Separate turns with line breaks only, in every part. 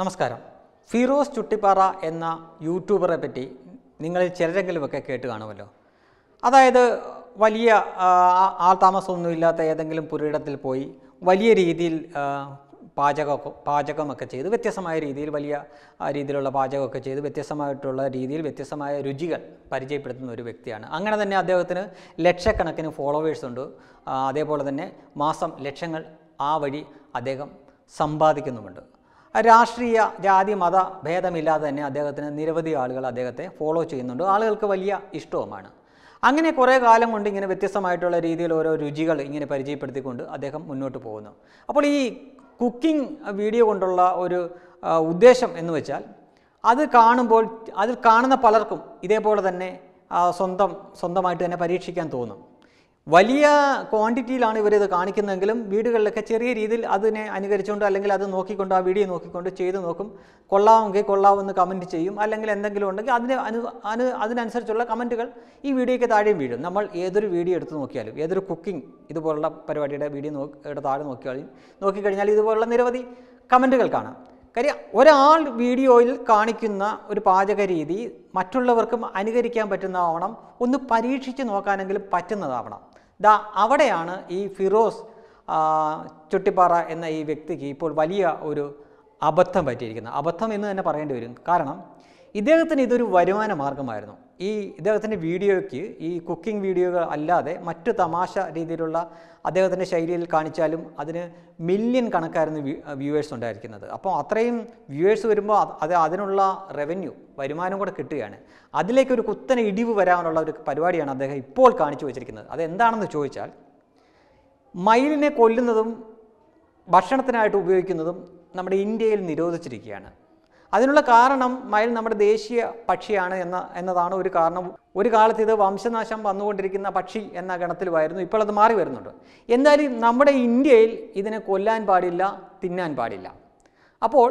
നമസ്കാരം ഫിറോസ് ചുട്ടിപ്പാറ എന്ന യൂട്യൂബറെ പറ്റി നിങ്ങളിൽ ചിലരെങ്കിലുമൊക്കെ കേട്ട് കാണുമല്ലോ അതായത് വലിയ ആൾ താമസമൊന്നുമില്ലാത്ത ഏതെങ്കിലും പുരയിടത്തിൽ പോയി വലിയ രീതിയിൽ പാചകമൊക്കെ പാചകമൊക്കെ ചെയ്ത് വ്യത്യസ്തമായ രീതിയിൽ വലിയ രീതിയിലുള്ള പാചകമൊക്കെ ചെയ്ത് വ്യത്യസ്തമായിട്ടുള്ള രീതിയിൽ വ്യത്യസ്തമായ രുചികൾ പരിചയപ്പെടുത്തുന്ന ഒരു വ്യക്തിയാണ് അങ്ങനെ തന്നെ അദ്ദേഹത്തിന് ലക്ഷക്കണക്കിന് ഫോളോവേഴ്സ് ഉണ്ട് അതേപോലെ തന്നെ മാസം ലക്ഷങ്ങൾ ആ വഴി അദ്ദേഹം സമ്പാദിക്കുന്നുമുണ്ട് രാഷ്ട്രീയ ജാതി മത ഭേദമില്ലാതെ തന്നെ അദ്ദേഹത്തിന് നിരവധി ആളുകൾ അദ്ദേഹത്തെ ഫോളോ ചെയ്യുന്നുണ്ട് ആളുകൾക്ക് വലിയ ഇഷ്ടവുമാണ് അങ്ങനെ കുറേ കാലം കൊണ്ട് ഇങ്ങനെ വ്യത്യസ്തമായിട്ടുള്ള രീതിയിൽ ഓരോ രുചികൾ ഇങ്ങനെ പരിചയപ്പെടുത്തിക്കൊണ്ട് അദ്ദേഹം മുന്നോട്ട് പോകുന്നു അപ്പോൾ ഈ കുക്കിംഗ് വീഡിയോ കൊണ്ടുള്ള ഒരു ഉദ്ദേശം എന്ന് വെച്ചാൽ അത് കാണുമ്പോൾ അതിൽ കാണുന്ന പലർക്കും ഇതേപോലെ തന്നെ സ്വന്തം സ്വന്തമായിട്ട് തന്നെ പരീക്ഷിക്കാൻ തോന്നും വലിയ ക്വാണ്ടിറ്റിയിലാണ് ഇവരിത് കാണിക്കുന്നതെങ്കിലും വീടുകളിലൊക്കെ ചെറിയ രീതിയിൽ അതിനെ അനുകരിച്ചുകൊണ്ട് അല്ലെങ്കിൽ അത് നോക്കിക്കൊണ്ട് ആ വീഡിയോ നോക്കിക്കൊണ്ട് ചെയ്ത് നോക്കും കൊള്ളാമെങ്കിൽ കൊള്ളാമെന്ന് കമൻറ്റ് ചെയ്യും അല്ലെങ്കിൽ എന്തെങ്കിലും ഉണ്ടെങ്കിൽ അതിന് അനു അനു അതിനനുസരിച്ചുള്ള കമൻറ്റുകൾ ഈ വീഡിയോയ്ക്ക് താഴെയും വീഴും നമ്മൾ ഏതൊരു വീഡിയോ എടുത്ത് നോക്കിയാലും ഏതൊരു കുക്കിംഗ് ഇതുപോലുള്ള പരിപാടിയുടെ വീഡിയോ നോക്കി താഴെ നോക്കിയാലും നോക്കിക്കഴിഞ്ഞാൽ ഇതുപോലുള്ള നിരവധി കമൻറ്റുകൾ കാണാം കാര്യം ഒരാൾ വീഡിയോയിൽ കാണിക്കുന്ന ഒരു പാചക രീതി മറ്റുള്ളവർക്കും അനുകരിക്കാൻ പറ്റുന്നതാവണം ഒന്ന് പരീക്ഷിച്ച് നോക്കാനെങ്കിലും പറ്റുന്നതാവണം ദാ അവിടെയാണ് ഈ ഫിറോസ് ചുട്ടിപ്പാറ എന്ന ഈ വ്യക്തിക്ക് ഇപ്പോൾ വലിയ ഒരു അബദ്ധം പറ്റിയിരിക്കുന്നത് അബദ്ധം എന്ന് തന്നെ പറയേണ്ടി വരും കാരണം ഇദ്ദേഹത്തിന് ഇതൊരു വരുമാന മാർഗമായിരുന്നു ഈ ഇദ്ദേഹത്തിൻ്റെ വീഡിയോയ്ക്ക് ഈ കുക്കിംഗ് വീഡിയോകൾ അല്ലാതെ മറ്റു തമാശ രീതിയിലുള്ള അദ്ദേഹത്തിൻ്റെ ശൈലിയിൽ കാണിച്ചാലും അതിന് മില്യൺ കണക്കായിരുന്നു വ്യൂവേഴ്സ് ഉണ്ടായിരിക്കുന്നത് അപ്പോൾ അത്രയും വ്യൂവേഴ്സ് വരുമ്പോൾ അത് അതിനുള്ള റവന്യൂ വരുമാനം കൂടെ കിട്ടുകയാണ് അതിലേക്ക് ഒരു കുത്തനെ ഇടിവ് വരാനുള്ള ഒരു പരിപാടിയാണ് അദ്ദേഹം ഇപ്പോൾ കാണിച്ചു വച്ചിരിക്കുന്നത് അതെന്താണെന്ന് ചോദിച്ചാൽ മയിലിനെ കൊല്ലുന്നതും ഭക്ഷണത്തിനായിട്ട് ഉപയോഗിക്കുന്നതും നമ്മുടെ ഇന്ത്യയിൽ നിരോധിച്ചിരിക്കുകയാണ് അതിനുള്ള കാരണം മയിൽ നമ്മുടെ ദേശീയ പക്ഷിയാണ് എന്ന എന്നതാണ് ഒരു കാരണം ഒരു കാലത്ത് ഇത് വംശനാശം വന്നുകൊണ്ടിരിക്കുന്ന പക്ഷി എന്ന ഗണത്തിലുമായിരുന്നു ഇപ്പോൾ അത് മാറി വരുന്നുണ്ട് എന്തായാലും നമ്മുടെ ഇന്ത്യയിൽ ഇതിനെ കൊല്ലാൻ പാടില്ല തിന്നാൻ പാടില്ല അപ്പോൾ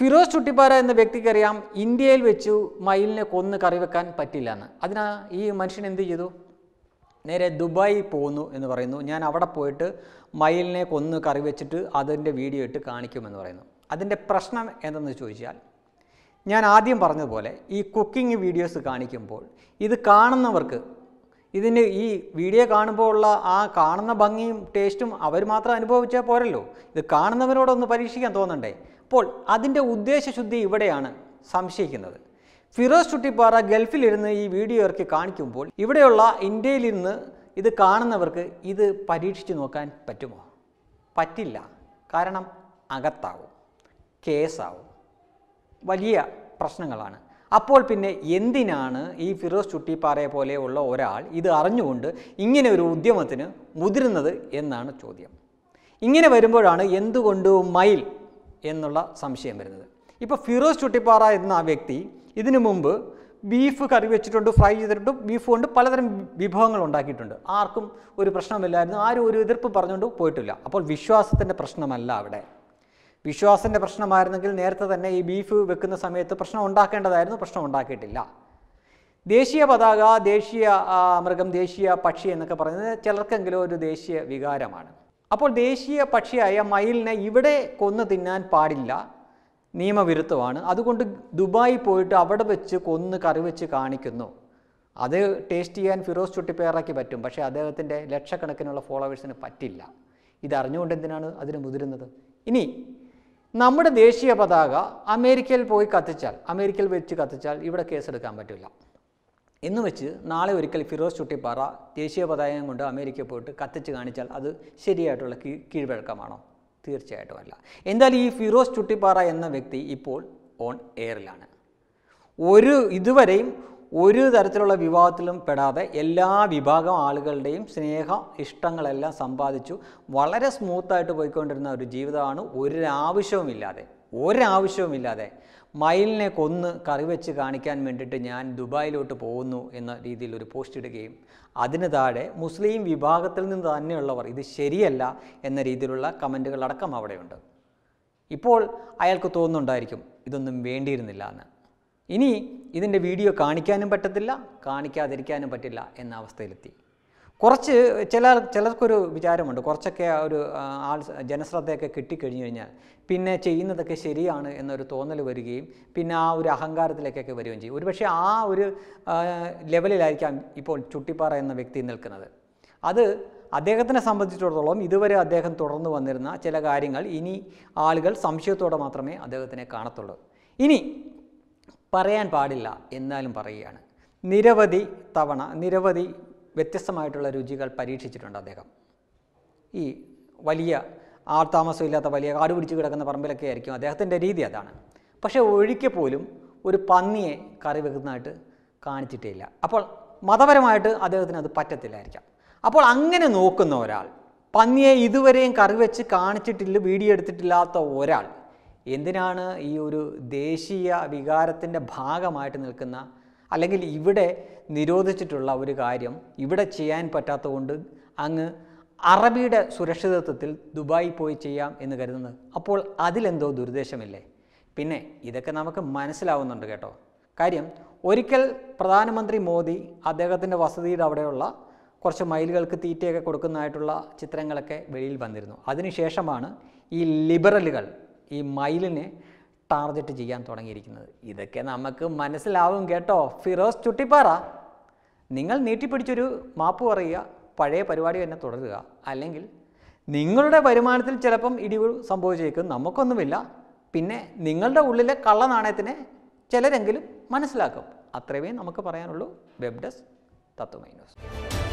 ഫിറോസ് ചുട്ടിപ്പാര എന്ന വ്യക്തിക്കറിയാം ഇന്ത്യയിൽ വെച്ചു മയിലിനെ കൊന്ന് കറി വെക്കാൻ പറ്റില്ല എന്ന് അതിനാ ഈ മനുഷ്യൻ എന്ത് ചെയ്തു നേരെ ദുബായി പോന്നു എന്ന് പറയുന്നു ഞാൻ അവിടെ പോയിട്ട് മയിലിനെ കൊന്ന് കറി വെച്ചിട്ട് അതിൻ്റെ വീഡിയോ ഇട്ട് കാണിക്കുമെന്ന് പറയുന്നു അതിൻ്റെ പ്രശ്നം എന്തെന്ന് ചോദിച്ചാൽ ഞാൻ ആദ്യം പറഞ്ഞതുപോലെ ഈ കുക്കിംഗ് വീഡിയോസ് കാണിക്കുമ്പോൾ ഇത് കാണുന്നവർക്ക് ഇതിന് ഈ വീഡിയോ കാണുമ്പോൾ ഉള്ള ആ കാണുന്ന ഭംഗിയും ടേസ്റ്റും അവർ മാത്രം അനുഭവിച്ചാൽ പോരല്ലോ ഇത് കാണുന്നവരോടൊന്ന് പരീക്ഷിക്കാൻ തോന്നണ്ടേ അപ്പോൾ അതിൻ്റെ ഉദ്ദേശശുദ്ധി ഇവിടെയാണ് സംശയിക്കുന്നത് ഫിറോസ് ചുട്ടിപ്പാറ ഗൾഫിലിരുന്ന് ഈ വീഡിയോ ഇറക്കി കാണിക്കുമ്പോൾ ഇവിടെയുള്ള ഇന്ത്യയിൽ നിന്ന് ഇത് കാണുന്നവർക്ക് ഇത് പരീക്ഷിച്ച് നോക്കാൻ പറ്റുമോ പറ്റില്ല കാരണം അകത്താവും കേസാവും വലിയ പ്രശ്നങ്ങളാണ് അപ്പോൾ പിന്നെ എന്തിനാണ് ഈ ഫിറോസ് ചുട്ടിപ്പാറയെ പോലെയുള്ള ഒരാൾ ഇത് അറിഞ്ഞുകൊണ്ട് ഇങ്ങനെ ഒരു ഉദ്യമത്തിന് മുതിരുന്നത് എന്നാണ് ചോദ്യം ഇങ്ങനെ വരുമ്പോഴാണ് എന്തുകൊണ്ട് മയിൽ എന്നുള്ള സംശയം വരുന്നത് ഇപ്പോൾ ഫിറോസ് ചുട്ടിപ്പാറ എന്ന ആ വ്യക്തി ഇതിനു മുമ്പ് ബീഫ് കറി വെച്ചിട്ടുണ്ട് ഫ്രൈ ചെയ്തിട്ടുണ്ട് ബീഫ് കൊണ്ട് പലതരം വിഭവങ്ങൾ ഉണ്ടാക്കിയിട്ടുണ്ട് ആർക്കും ഒരു പ്രശ്നമില്ലായിരുന്നു ആരും ഒരു എതിർപ്പ് പറഞ്ഞുകൊണ്ട് പോയിട്ടില്ല അപ്പോൾ വിശ്വാസത്തിൻ്റെ പ്രശ്നമല്ല അവിടെ വിശ്വാസിൻ്റെ പ്രശ്നമായിരുന്നെങ്കിൽ നേരത്തെ തന്നെ ഈ ബീഫ് വെക്കുന്ന സമയത്ത് പ്രശ്നം ഉണ്ടാക്കേണ്ടതായിരുന്നു പ്രശ്നം ഉണ്ടാക്കിയിട്ടില്ല ദേശീയ പതാക ദേശീയ മൃഗം ദേശീയ പക്ഷി എന്നൊക്കെ പറയുന്നത് ചിലർക്കെങ്കിലും ഒരു ദേശീയ വികാരമാണ് അപ്പോൾ ദേശീയ പക്ഷിയായ മയിലിനെ ഇവിടെ കൊന്നു തിന്നാൻ പാടില്ല നിയമവിരുദ്ധമാണ് അതുകൊണ്ട് ദുബായി പോയിട്ട് അവിടെ വെച്ച് കൊന്ന് കറി വെച്ച് കാണിക്കുന്നു അത് ടേസ്റ്റ് ചെയ്യാൻ ഫിറോസ് ചുട്ടിപ്പേറാക്കി പറ്റും പക്ഷേ അദ്ദേഹത്തിൻ്റെ ലക്ഷക്കണക്കിനുള്ള ഫോളോവേഴ്സിന് പറ്റില്ല ഇതറിഞ്ഞുകൊണ്ട് എന്തിനാണ് അതിന് മുതിരുന്നത് ഇനി നമ്മുടെ ദേശീയ പതാക അമേരിക്കയിൽ പോയി കത്തിച്ചാൽ അമേരിക്കയിൽ വെച്ച് കത്തിച്ചാൽ ഇവിടെ കേസെടുക്കാൻ പറ്റില്ല എന്ന് വെച്ച് നാളെ ഒരിക്കൽ ഫിറോസ് ചുട്ടിപ്പാറ ദേശീയ പതാകം കൊണ്ട് അമേരിക്കയിൽ പോയിട്ട് കത്തിച്ച് കാണിച്ചാൽ അത് ശരിയായിട്ടുള്ള കീ കീഴ്വഴക്കമാണോ തീർച്ചയായിട്ടും അല്ല എന്തായാലും ഈ ഫിറോസ് ചുട്ടിപ്പാറ എന്ന വ്യക്തി ഇപ്പോൾ ഓൺ എയറിലാണ് ഒരു ഇതുവരെയും ഒരു തരത്തിലുള്ള വിവാഹത്തിലും പെടാതെ എല്ലാ വിഭാഗം ആളുകളുടെയും സ്നേഹം ഇഷ്ടങ്ങളെല്ലാം സമ്പാദിച്ചു വളരെ സ്മൂത്തായിട്ട് പോയിക്കൊണ്ടിരുന്ന ഒരു ജീവിതമാണ് ഒരാവശ്യവുമില്ലാതെ ഒരാവശ്യവുമില്ലാതെ മയിലിനെ കൊന്ന് കറി വെച്ച് കാണിക്കാൻ വേണ്ടിയിട്ട് ഞാൻ ദുബായിലോട്ട് പോകുന്നു എന്ന രീതിയിൽ ഒരു പോസ്റ്റ് ഇടുകയും അതിന് താഴെ മുസ്ലിം വിഭാഗത്തിൽ നിന്ന് തന്നെയുള്ളവർ ഇത് ശരിയല്ല എന്ന രീതിയിലുള്ള കമൻറ്റുകളടക്കം അവിടെയുണ്ട് ഇപ്പോൾ അയാൾക്ക് തോന്നുന്നുണ്ടായിരിക്കും ഇതൊന്നും വേണ്ടിയിരുന്നില്ല എന്ന് ഇനി ഇതിൻ്റെ വീഡിയോ കാണിക്കാനും പറ്റത്തില്ല കാണിക്കാതിരിക്കാനും പറ്റില്ല എന്ന അവസ്ഥയിലെത്തി കുറച്ച് ചില ചിലർക്കൊരു വിചാരമുണ്ട് കുറച്ചൊക്കെ ഒരു ആൾ ജനശ്രദ്ധയൊക്കെ കിട്ടിക്കഴിഞ്ഞു കഴിഞ്ഞാൽ പിന്നെ ചെയ്യുന്നതൊക്കെ ശരിയാണ് എന്നൊരു തോന്നൽ വരികയും പിന്നെ ആ ഒരു അഹങ്കാരത്തിലേക്കൊക്കെ വരികയും ചെയ്യും ഒരുപക്ഷെ ആ ഒരു ലെവലിലായിരിക്കാം ഇപ്പോൾ ചുട്ടിപ്പാറ എന്ന വ്യക്തി നിൽക്കുന്നത് അത് അദ്ദേഹത്തിനെ സംബന്ധിച്ചിടത്തോളം ഇതുവരെ അദ്ദേഹം തുടർന്നു വന്നിരുന്ന ചില കാര്യങ്ങൾ ഇനി ആളുകൾ സംശയത്തോടെ മാത്രമേ അദ്ദേഹത്തിനെ കാണത്തുള്ളൂ ഇനി പറയാൻ പാടില്ല എന്നാലും പറയുകയാണ് നിരവധി തവണ നിരവധി വ്യത്യസ്തമായിട്ടുള്ള രുചികൾ പരീക്ഷിച്ചിട്ടുണ്ട് അദ്ദേഹം ഈ വലിയ ആൾ ഇല്ലാത്ത വലിയ കാട് പിടിച്ച് കിടക്കുന്ന പറമ്പിലൊക്കെ ആയിരിക്കും അദ്ദേഹത്തിൻ്റെ രീതി അതാണ് പക്ഷേ ഒഴിക്കൽ പോലും ഒരു പന്നിയെ കറി വെക്കുന്നതായിട്ട് കാണിച്ചിട്ടില്ല അപ്പോൾ മതപരമായിട്ട് അദ്ദേഹത്തിന് അത് പറ്റത്തില്ലായിരിക്കാം അപ്പോൾ അങ്ങനെ നോക്കുന്ന ഒരാൾ പന്നിയെ ഇതുവരെയും കറി വെച്ച് കാണിച്ചിട്ടില്ല വീഡിയോ എടുത്തിട്ടില്ലാത്ത ഒരാൾ എന്തിനാണ് ഈ ഒരു ദേശീയ വികാരത്തിൻ്റെ ഭാഗമായിട്ട് നിൽക്കുന്ന അല്ലെങ്കിൽ ഇവിടെ നിരോധിച്ചിട്ടുള്ള ഒരു കാര്യം ഇവിടെ ചെയ്യാൻ പറ്റാത്തതുകൊണ്ട് അങ്ങ് അറബിയുടെ സുരക്ഷിതത്വത്തിൽ ദുബായി പോയി ചെയ്യാം എന്ന് കരുതുന്നത് അപ്പോൾ അതിലെന്തോ ദുരുദ്ദേശമില്ലേ പിന്നെ ഇതൊക്കെ നമുക്ക് മനസ്സിലാവുന്നുണ്ട് കേട്ടോ കാര്യം ഒരിക്കൽ പ്രധാനമന്ത്രി മോദി അദ്ദേഹത്തിൻ്റെ വസതിയുടെ അവിടെയുള്ള കുറച്ച് മൈലുകൾക്ക് തീറ്റയൊക്കെ കൊടുക്കുന്നതായിട്ടുള്ള ചിത്രങ്ങളൊക്കെ വെളിയിൽ വന്നിരുന്നു അതിനുശേഷമാണ് ഈ ലിബറലുകൾ ഈ മയിലിനെ ടാർഗറ്റ് ചെയ്യാൻ തുടങ്ങിയിരിക്കുന്നത് ഇതൊക്കെ നമുക്ക് മനസ്സിലാവും കേട്ടോ ഫിറോസ് ചുട്ടിപ്പാറ നിങ്ങൾ നീട്ടിപ്പിടിച്ചൊരു മാപ്പ് പറയുക പഴയ പരിപാടി തന്നെ തുടരുക അല്ലെങ്കിൽ നിങ്ങളുടെ വരുമാനത്തിൽ ചിലപ്പം ഇടിവ് സംഭവിച്ചേക്കും നമുക്കൊന്നുമില്ല പിന്നെ നിങ്ങളുടെ ഉള്ളിലെ കള്ളനാണയത്തിനെ ചിലരെങ്കിലും മനസ്സിലാക്കും അത്രയുമേ നമുക്ക് പറയാനുള്ളൂ വെബ് ഡെസ്ക് തത്വമൈ